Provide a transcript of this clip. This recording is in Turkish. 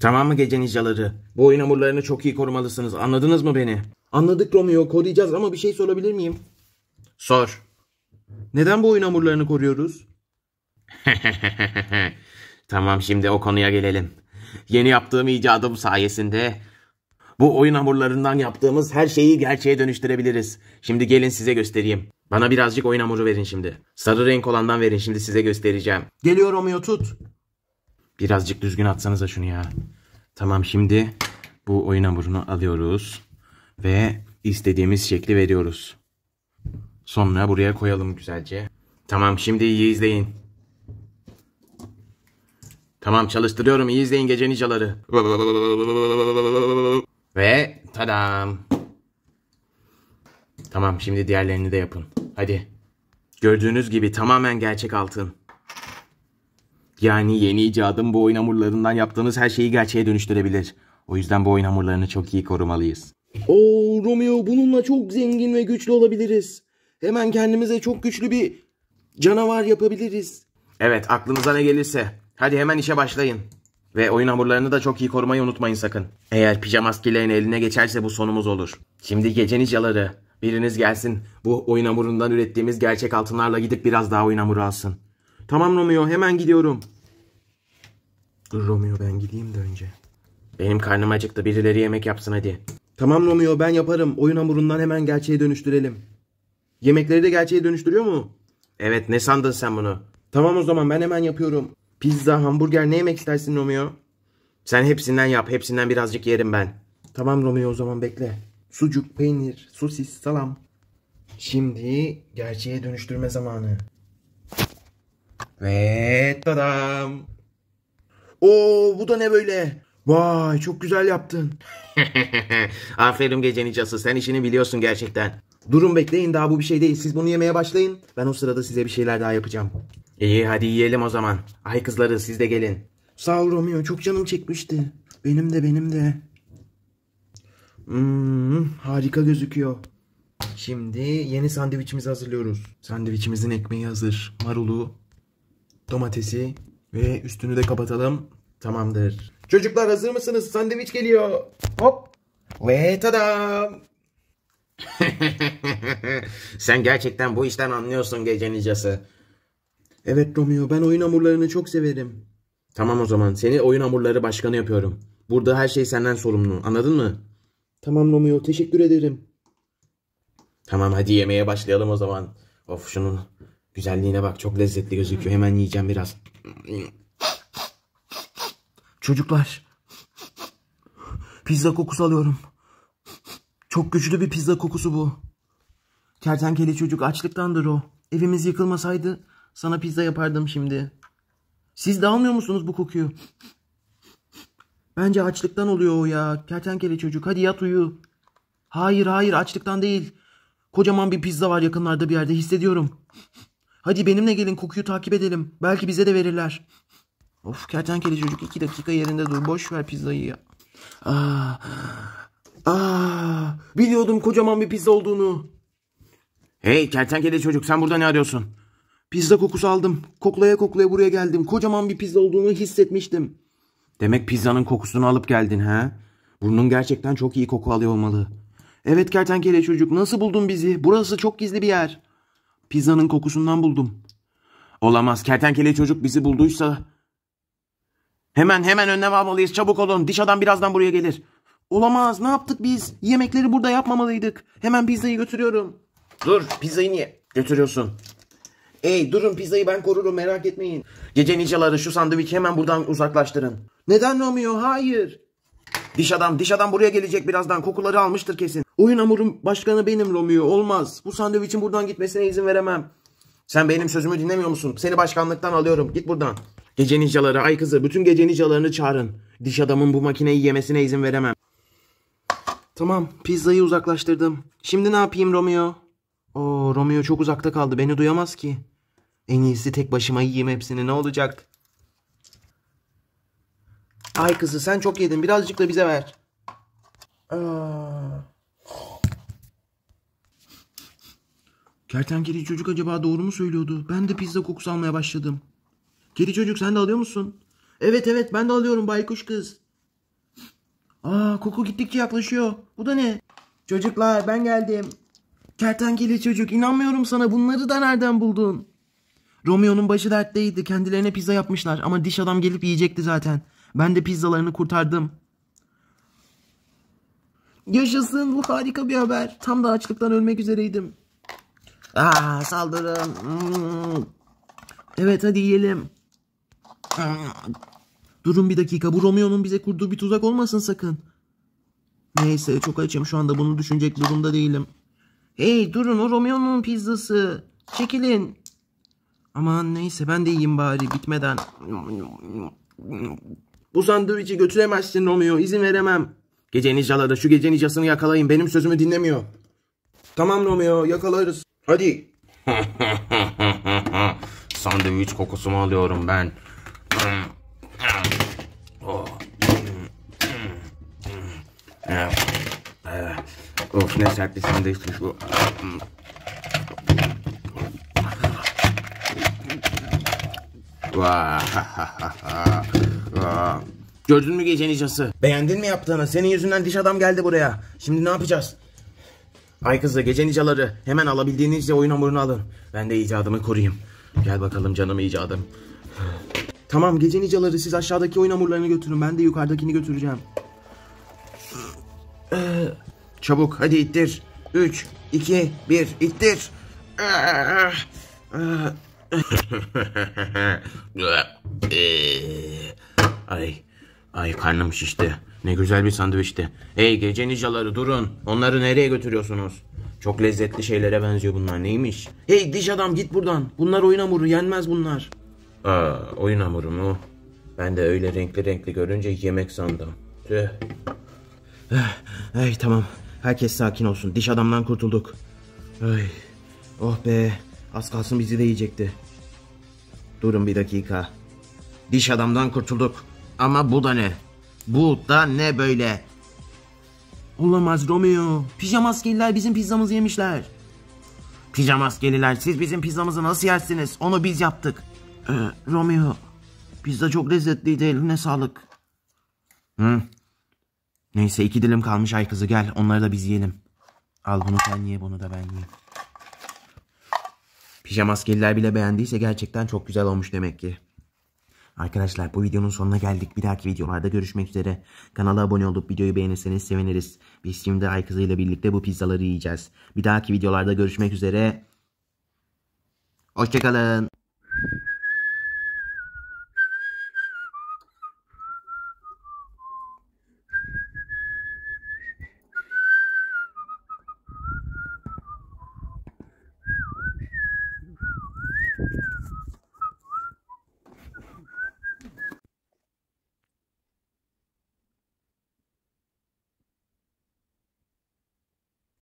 Tamam mı gece ninjaları? Bu oyun hamurlarını çok iyi korumalısınız. Anladınız mı beni? Anladık Romeo. Koruyacağız ama bir şey sorabilir miyim? Sor. Neden bu oyun hamurlarını koruyoruz? tamam şimdi o konuya gelelim. Yeni yaptığım icadım sayesinde bu oyun hamurlarından yaptığımız her şeyi gerçeğe dönüştürebiliriz. Şimdi gelin size göstereyim. Bana birazcık oyun hamuru verin şimdi. Sarı renk olandan verin şimdi size göstereceğim. Geliyor Romeo tut. Birazcık düzgün atsanıza şunu ya. Tamam şimdi bu oyun hamurunu alıyoruz. Ve istediğimiz şekli veriyoruz. Sonra buraya koyalım güzelce. Tamam şimdi iyi izleyin. Tamam çalıştırıyorum iyi izleyin gece nicaları. Ve tadam. Tamam şimdi diğerlerini de yapın. Hadi. Gördüğünüz gibi tamamen gerçek altın. Yani yeni icadın bu oyun hamurlarından yaptığınız her şeyi gerçeğe dönüştürebilir. O yüzden bu oyun hamurlarını çok iyi korumalıyız. Oo Romeo bununla çok zengin ve güçlü olabiliriz. Hemen kendimize çok güçlü bir canavar yapabiliriz. Evet aklınıza ne gelirse. Hadi hemen işe başlayın. Ve oyun hamurlarını da çok iyi korumayı unutmayın sakın. Eğer pijamaskilerin eline geçerse bu sonumuz olur. Şimdi gece nicaları. Biriniz gelsin bu oyun hamurundan ürettiğimiz gerçek altınlarla gidip biraz daha oyun hamuru alsın. Tamam Romeo hemen gidiyorum. Dur Romeo ben gideyim de önce. Benim karnım acıktı birileri yemek yapsın hadi. Tamam Romeo ben yaparım. Oyun hamurundan hemen gerçeğe dönüştürelim. Yemekleri de gerçeğe dönüştürüyor mu? Evet ne sandın sen bunu? Tamam o zaman ben hemen yapıyorum. Pizza, hamburger ne yemek istersin Romeo? Sen hepsinden yap. Hepsinden birazcık yerim ben. Tamam Romeo o zaman bekle. Sucuk, peynir, sosis, salam. Şimdi gerçeğe dönüştürme zamanı. Ve tadam. Oo bu da ne böyle? Vay çok güzel yaptın. Aferin gecenin cası sen işini biliyorsun gerçekten. Durun bekleyin daha bu bir şey değil. Siz bunu yemeye başlayın. Ben o sırada size bir şeyler daha yapacağım. İyi hadi yiyelim o zaman. Ay kızları siz de gelin. Sağ ol Romeo çok canım çekmişti. Benim de benim de. Hmm, harika gözüküyor. Şimdi yeni sandviçimizi hazırlıyoruz. Sandviçimizin ekmeği hazır. Marulu domatesi ve üstünü de kapatalım. Tamamdır. Çocuklar hazır mısınız? Sandviç geliyor. Hop. Ve tadam. Sen gerçekten bu işten anlıyorsun gece nicası. Evet Romeo ben oyun hamurlarını çok severim. Tamam o zaman seni oyun hamurları başkanı yapıyorum. Burada her şey senden sorumlu anladın mı? Tamam Romeo teşekkür ederim. Tamam hadi yemeye başlayalım o zaman. Of şunun Güzelliğine bak çok lezzetli gözüküyor. Hemen yiyeceğim biraz. Çocuklar. Pizza kokusu alıyorum. Çok güçlü bir pizza kokusu bu. Kertenkele çocuk açlıktandır o. Evimiz yıkılmasaydı sana pizza yapardım şimdi. Siz de almıyor musunuz bu kokuyu? Bence açlıktan oluyor o ya. Kertenkele çocuk hadi yat uyu. Hayır hayır açlıktan değil. Kocaman bir pizza var yakınlarda bir yerde hissediyorum. Hadi benimle gelin kokuyu takip edelim. Belki bize de verirler. Of kertenkele çocuk iki dakika yerinde dur. Boş ver pizzayı ya. Aa, ah, aa, ah. biliyordum kocaman bir pizza olduğunu. Hey kertenkele çocuk sen burada ne arıyorsun? Pizza kokusu aldım. Koklaya koklaya buraya geldim. Kocaman bir pizza olduğunu hissetmiştim. Demek pizzanın kokusunu alıp geldin ha? Burnun gerçekten çok iyi koku alıyor olmalı. Evet kertenkele çocuk nasıl buldun bizi? Burası çok gizli bir yer. Pizzanın kokusundan buldum. Olamaz. Kertenkele çocuk bizi bulduysa... Hemen hemen önlem almalıyız. Çabuk olun. Diş adam birazdan buraya gelir. Olamaz. Ne yaptık biz? Yemekleri burada yapmamalıydık. Hemen pizzayı götürüyorum. Dur. Pizzayı niye? Götürüyorsun. Ey durun pizzayı ben korurum merak etmeyin. Gece ninjaları şu sandviçi hemen buradan uzaklaştırın. Neden Romeo? Hayır. Diş adam, diş adam buraya gelecek birazdan. Kokuları almıştır kesin. Oyun amurum başkanı benim Romeo. Olmaz. Bu sandviçin buradan gitmesine izin veremem. Sen benim sözümü dinlemiyor musun? Seni başkanlıktan alıyorum. Git buradan. Gece ninjaları, ay kızı, bütün gece ninjalarını çağırın. Diş adamın bu makineyi yemesine izin veremem. Tamam, pizzayı uzaklaştırdım. Şimdi ne yapayım Romeo? Oo, Romeo çok uzakta kaldı. Beni duyamaz ki. En iyisi tek başıma yiyeyim hepsini. Ne olacak? Ay kızı sen çok yedin. Birazcık da bize ver. Aa. Kertenkele çocuk acaba doğru mu söylüyordu? Ben de pizza kokusu almaya başladım. Kedi çocuk sen de alıyor musun? Evet evet ben de alıyorum baykuş kız. Aa koku gittikçe yaklaşıyor. Bu da ne? Çocuklar ben geldim. Kertenkele çocuk inanmıyorum sana bunları da nereden buldun? Romeo'nun başı dertteydi. Kendilerine pizza yapmışlar ama diş adam gelip yiyecekti zaten. Ben de pizzalarını kurtardım. Yaşasın bu harika bir haber. Tam da açlıktan ölmek üzereydim. Aa, ah, saldırın. Hmm. Evet hadi yiyelim. Durun bir dakika. Bu Romeo'nun bize kurduğu bir tuzak olmasın sakın. Neyse çok açım şu anda bunu düşünecek durumda değilim. Hey durun o Romeo'nun pizzası. Çekilin. Aman neyse ben de yiyeyim bari bitmeden. Bu sandviçi götüremezsin Romeo izin veremem. Gece ninjaları şu gece ninjasını yakalayın benim sözümü dinlemiyor. Tamam Romeo yakalarız. Hadi. Sandviç kokusunu alıyorum ben. Oh. Of ne sert bir sandviçmiş bu. Gördün mü gece nicası? Beğendin mi yaptığını? Senin yüzünden diş adam geldi buraya. Şimdi ne yapacağız? Ay kızı gece nicaları hemen alabildiğinizce oyun hamurunu alın. Ben de icadımı koruyayım. Gel bakalım canım icadım. Tamam gece nicaları siz aşağıdaki oyun hamurlarını götürün. Ben de yukarıdakini götüreceğim. Ee, çabuk hadi ittir. 3, 2, 1 ittir. Ee, ay, ay karnım şişti. Ne güzel bir sandviçti. Hey gece nicaları durun. Onları nereye götürüyorsunuz? Çok lezzetli şeylere benziyor bunlar. Neymiş? Hey diş adam git buradan. Bunlar oyun hamuru. Yenmez bunlar. Aa, oyun hamuru mu? Ben de öyle renkli renkli görünce yemek sandım. Tüh. Ay eh, eh, tamam. Herkes sakin olsun. Diş adamdan kurtulduk. Ay. Oh be. Az kalsın bizi de yiyecekti. Durun bir dakika. Diş adamdan kurtulduk. Ama bu da ne? Bu da ne böyle? Olamaz Romeo. Pijamaskeliler bizim pizzamızı yemişler. Pijamaskeliler siz bizim pizzamızı nasıl yersiniz? Onu biz yaptık. Ee, Romeo pizza çok lezzetliydi eline sağlık. Hı. Neyse iki dilim kalmış ay kızı gel onları da biz yiyelim. Al bunu sen ye bunu da ben yiyeyim. Pijamaskeliler bile beğendiyse gerçekten çok güzel olmuş demek ki. Arkadaşlar bu videonun sonuna geldik. Bir dahaki videolarda görüşmek üzere. Kanala abone olup videoyu beğenirseniz seviniriz. Biz şimdi ay kızıyla birlikte bu pizzaları yiyeceğiz. Bir dahaki videolarda görüşmek üzere. Hoşçakalın.